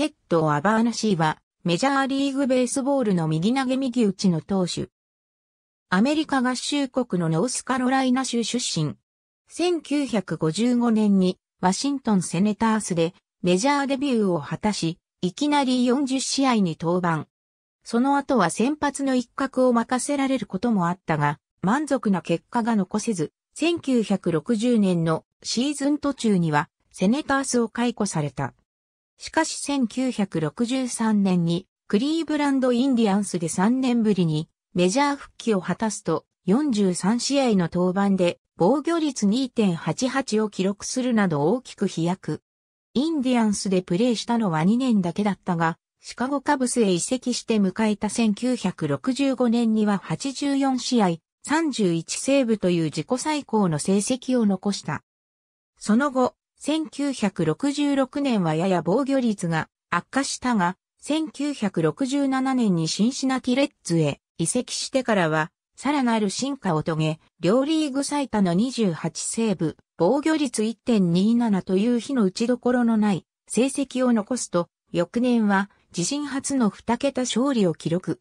テッド・アバーナシーは、メジャーリーグベースボールの右投げ右打ちの投手。アメリカ合衆国のノースカロライナ州出身。1955年にワシントンセネタースでメジャーデビューを果たし、いきなり40試合に登板。その後は先発の一角を任せられることもあったが、満足な結果が残せず、1960年のシーズン途中にはセネタースを解雇された。しかし1963年にクリーブランドインディアンスで3年ぶりにメジャー復帰を果たすと43試合の登板で防御率2.88を記録するなど大きく飛躍。インディアンスでプレーしたのは2年だけだったが、シカゴカブスへ移籍して迎えた1965年には84試合31セーブという自己最高の成績を残した。その後、1966年はやや防御率が悪化したが、1967年にシンシナティレッツへ移籍してからは、さらなる進化を遂げ、両リーグ最多の28セーブ、防御率1.27という日の打ちどころのない成績を残すと、翌年は自身初の2桁勝利を記録。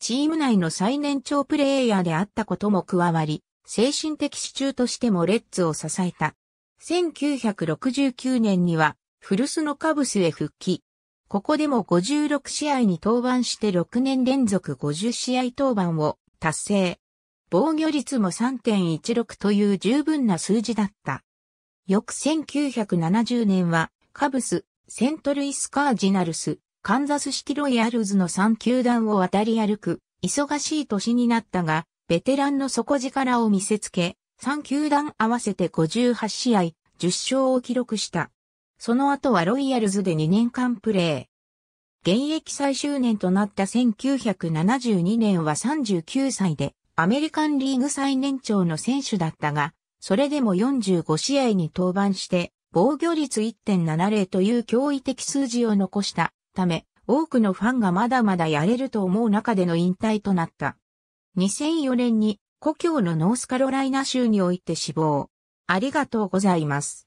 チーム内の最年長プレイヤーであったことも加わり、精神的支柱としてもレッツを支えた。1969年には古巣のカブスへ復帰。ここでも56試合に登板して6年連続50試合登板を達成。防御率も3.16という十分な数字だった。翌1970年はカブス、セントルイスカージナルス、カンザスシティロイヤルズの3球団を渡り歩く、忙しい年になったが、ベテランの底力を見せつけ、3球団合わせて58試合、10勝を記録した。その後はロイヤルズで2年間プレー。現役最終年となった1972年は39歳で、アメリカンリーグ最年長の選手だったが、それでも45試合に登板して、防御率1.70という驚異的数字を残したため、多くのファンがまだまだやれると思う中での引退となった。2004年に故郷のノースカロライナ州において死亡。ありがとうございます。